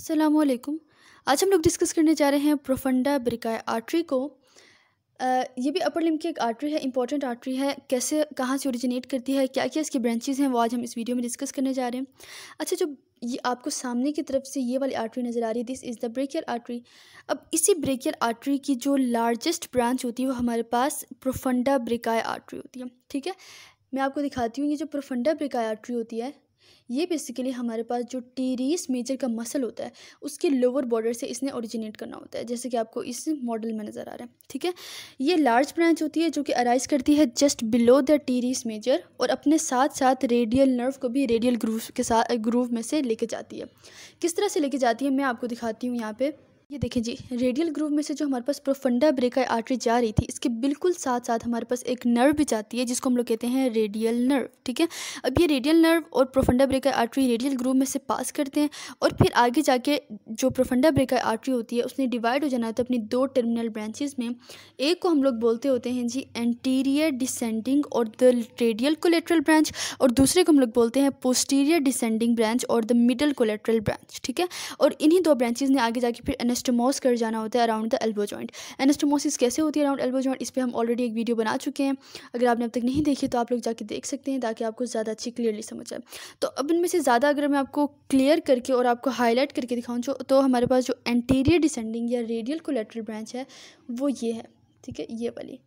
असलकुम आज हम लोग डिस्कस करने जा रहे हैं प्रोफंडा ब्रिकाय आर्टरी को आ, ये भी अपर लिम की एक आर्टरी है इंपॉर्टेंट आर्टरी है कैसे कहाँ से ओरिजिनेट करती है क्या क्या इसकी ब्रांचेज हैं वो आज हम इस वीडियो में डिस्कस करने जा रहे हैं अच्छा जो ये आपको सामने की तरफ से ये वाली आर्टरी नज़र आ रही है this is the brachial artery अब इसी ब्रेकियर आर्टरी की जो लार्जेस्ट ब्रांच होती है वो हमारे पास प्रोफंडा ब्रिकाय आर्टरी होती है ठीक है मैं आपको दिखाती हूँ ये जो प्रोफंडा ब्रिकाय आर्टरी होती है ये बेसिकली हमारे पास जो टीरीस मेजर का मसल होता है उसके लोअर बॉर्डर से इसने ओरिजिनेट करना होता है जैसे कि आपको इस मॉडल में नज़र आ रहा है ठीक है ये लार्ज ब्रांच होती है जो कि अराइज करती है just below the teres major और अपने साथ साथ रेडियल नर्व को भी रेडियल ग्रूव के साथ ग्रूव में से लेके जाती है किस तरह से लेके जाती है मैं आपको दिखाती हूँ यहाँ पर ये देखें जी रेडियल ग्रूव में से जो हमारे पास प्रोफंडा ब्रेकाई आर्टरी जा रही थी इसके बिल्कुल साथ साथ हमारे पास एक नर्व भी जाती है जिसको हम लोग कहते हैं रेडियल नर्व ठीक है अब ये रेडियल नर्व और profunda brachii artery radial groove में से पास करते हैं और फिर आगे जाके जो प्रोफंडा ब्रेकाई आर्टरी होती है उसने डिवाइड हो जाना होता है तो अपनी दो टर्मिनल ब्रांचेज में एक को हम लोग बोलते होते हैं जी एंटीरियर डिसेंडिंग और द रेडियल कोलेट्रल ब्रांच और दूसरे को हम लोग बोलते हैं पोस्टीरियर डिसेंडिंग ब्रांच और द मिडल कोलेट्रल ब्रांच ठीक है और इन्हीं दो ब्रांचेज ने आगे जाके फिर एन एनेस्टोमोस कर जाना होता है around the elbow joint anastomosis कैसे होती है अराउंड एल्बो जॉइंट इस पर हम ऑलरेडी एक वीडियो बना चुके हैं अगर आपने अब तक नहीं देखी तो आप लोग जाके देख सकते हैं ताकि आपको ज़्यादा अच्छी क्लियरली समझ आए तो अब इनमें से ज़्यादा अगर मैं आपको क्लियर करके और आपको हाईलाइट करके दिखाऊँ तो हमारे पास जो एंटीरियर डिसेंडिंग या रेडियल कोलेट्रल ब्रांच है वो ये है ठीक है ये वाली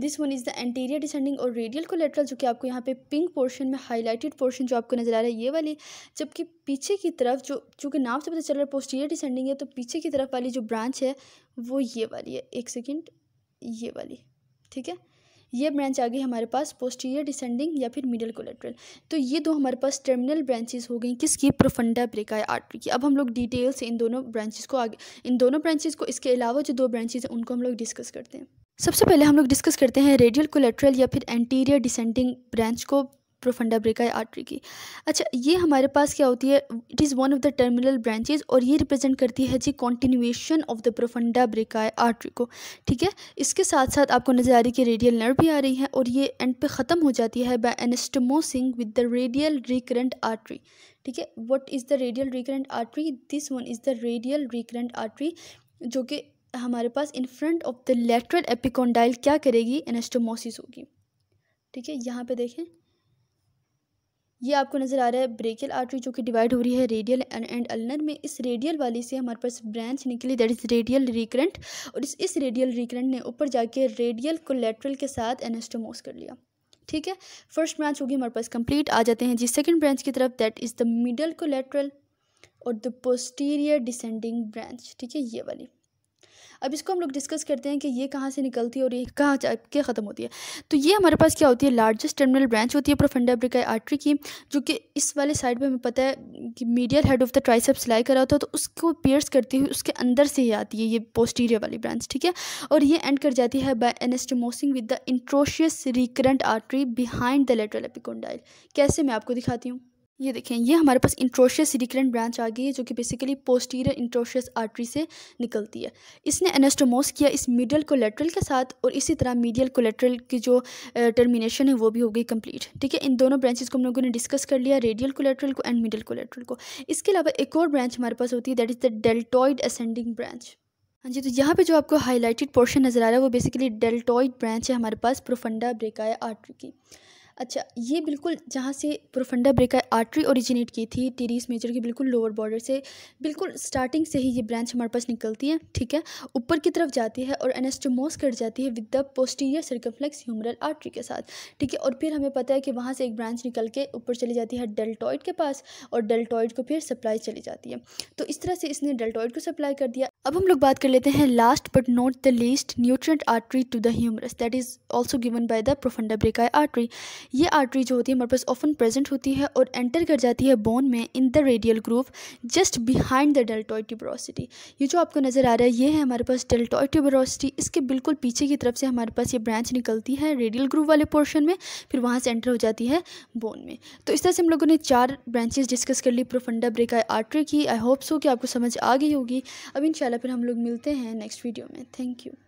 this one is the anterior descending और रेडियल कोलेट्रल जो कि आपको यहाँ पे पिंक पोर्शन में हाईलाइटेड पोर्शन जो आपको नज़र आ रहा है ये वाली जबकि पीछे की तरफ जो चूँकि नाम से पता चल रहा है पोस्टीरियर डिसेंडिंग है तो पीछे की तरफ वाली जो ब्रांच है वो ये वाली है एक सेकेंड ये वाली ठीक है ये ब्रांच आ गई हमारे पास पोस्टीरियर डिसेंडिंग या फिर मिडल कोलेट्रल तो ये दो हमारे पास टर्मिनल ब्रांचेस हो गई किसकी प्रोफंडा ब्रेकाई आर्टरी की अब हम लोग डिटेल से इन दोनों ब्रांचेस को आगे इन दोनों ब्रांचेस को इसके अलावा जो दो ब्रांचेस हैं उनको हम लोग डिस्कस करते हैं सबसे पहले हम लोग डिस्कस करते हैं रेडियल कोलेट्रल या फिर एंटीरियर डिसेंडिंग ब्रांच को प्रोफंडा ब्रेकाई आर्टरी की अच्छा ये हमारे पास क्या होती है it is one of the terminal branches और ये रिप्रेजेंट करती है जी continuation of the profunda brachii artery को ठीक है इसके साथ साथ आपको नजर आ रही है कि रेडियल नर्व भी आ रही है और ये एंड पे ख़त्म हो जाती है by anastomosing with the radial recurrent artery ठीक है what is the radial recurrent artery this one is the radial recurrent artery जो कि हमारे पास in front of the lateral epicondyle क्या करेगी एनेस्टोमोसिस होगी ठीक है यहाँ पे देखें ये आपको नज़र आ रहा है ब्रेकियल आर्टरी जो कि डिवाइड हो रही है रेडियल एंड अल्नर में इस रेडियल वाली से हमारे पास ब्रांच निकली दैट इज़ रेडियल रिकरेंट और इस इस रेडियल रिकरेंट ने ऊपर जाके रेडियल को लेटरल के साथ एनेस्टोमोस कर लिया ठीक है फर्स्ट ब्रांच होगी हमारे पास कंप्लीट आ जाते हैं जी सेकंड ब्रांच की तरफ that is the middle collateral और द पोस्टीरियर डिसेंडिंग ब्रांच ठीक है ये वाली अब इसको हम लोग डिस्कस करते हैं कि ये कहाँ से निकलती है और ये कहाँ जाके ख़त्म होती है तो ये हमारे पास क्या होती है लार्जेस्ट टर्मिनल ब्रांच होती है प्रोफंडा अब्रिकाई आर्टरी की जो कि इस वाले साइड पर हमें पता है कि medial head of the triceps सिलाई करा होता है तो उसको पियर्स करती हुई उसके अंदर से ही आती है ये पोस्टीरियर वाली ब्रांच ठीक है और ये एंड कर जाती है by anastomosing with the interosseous recurrent artery behind the lateral epicondyle कैसे मैं आपको दिखाती हूँ ये देखें ये हमारे पास इंट्रोशियस रिकरेंट ब्रांच आ गई है जो कि बेसिकली पोस्टीरियर इंट्रोशियस आर्टरी से निकलती है इसने एनेस्टोमोस किया इस मीडियल कोलेट्रल के साथ और इसी तरह मीडियल कोलेट्रल की जो टर्मिनेशन है वो भी हो गई कंप्लीट ठीक है इन दोनों ब्रांचेस को हम लोगों ने डिस्कस कर लिया रेडियल कोलेट्रल को एंड मीडियल कोलेट्रल को इसके अलावा एक और ब्रांच हमारे पास होती है that is the deltoid ascending branch हाँ जी तो यहाँ पे जो आपको हाईलाइटेड पोर्शन नज़र आ रहा है वो बेसिकली डेल्टॉइड ब्रांच है हमारे पास प्रोफंडा ब्रेकाया आर्टरी की अच्छा ये बिल्कुल जहाँ से प्रोफंडा ब्रेका आर्टरी ओरिजिनेट की थी टेरिस मेजर के बिल्कुल लोअर बॉर्डर से बिल्कुल स्टार्टिंग से ही ये ब्रांच हमारे पास निकलती है ठीक है ऊपर की तरफ जाती है और एनेस्टोमोस कर जाती है with the posterior circumflex humeral artery के साथ ठीक है और फिर हमें पता है कि वहाँ से एक ब्रांच निकल के ऊपर चली जाती है डेल्टॉइड के पास और डेल्टॉइड को फिर सप्लाई चली जाती है तो इस तरह से इसने डेल्टॉइड को सप्लाई कर दिया अब हम लोग बात कर लेते हैं last but not the least nutrient artery to the humerus that is also given by the profunda brachii artery ये आर्टरी जो होती है हमारे पास ऑफन प्रेजेंट होती है और एंटर कर जाती है बोन में in the radial groove just behind the deltoid tuberosity ये जो आपको नज़र आ रहा है ये है हमारे पास डेल्टॉइड ट्यूबरोसिटी इसके बिल्कुल पीछे की तरफ से हमारे पास ये ब्रांच निकलती है रेडियल ग्रूव वाले पोर्शन में फिर वहाँ से एंटर हो जाती है बोन में तो इस तरह से हम लोगों ने चार ब्रांचेज डिस्कस कर ली प्रोफंडा ब्रेकाई आर्टरी की आई होप सो कि आपको समझ आ गई होगी अब इन फिर हम लोग मिलते हैं नेक्स्ट वीडियो में थैंक यू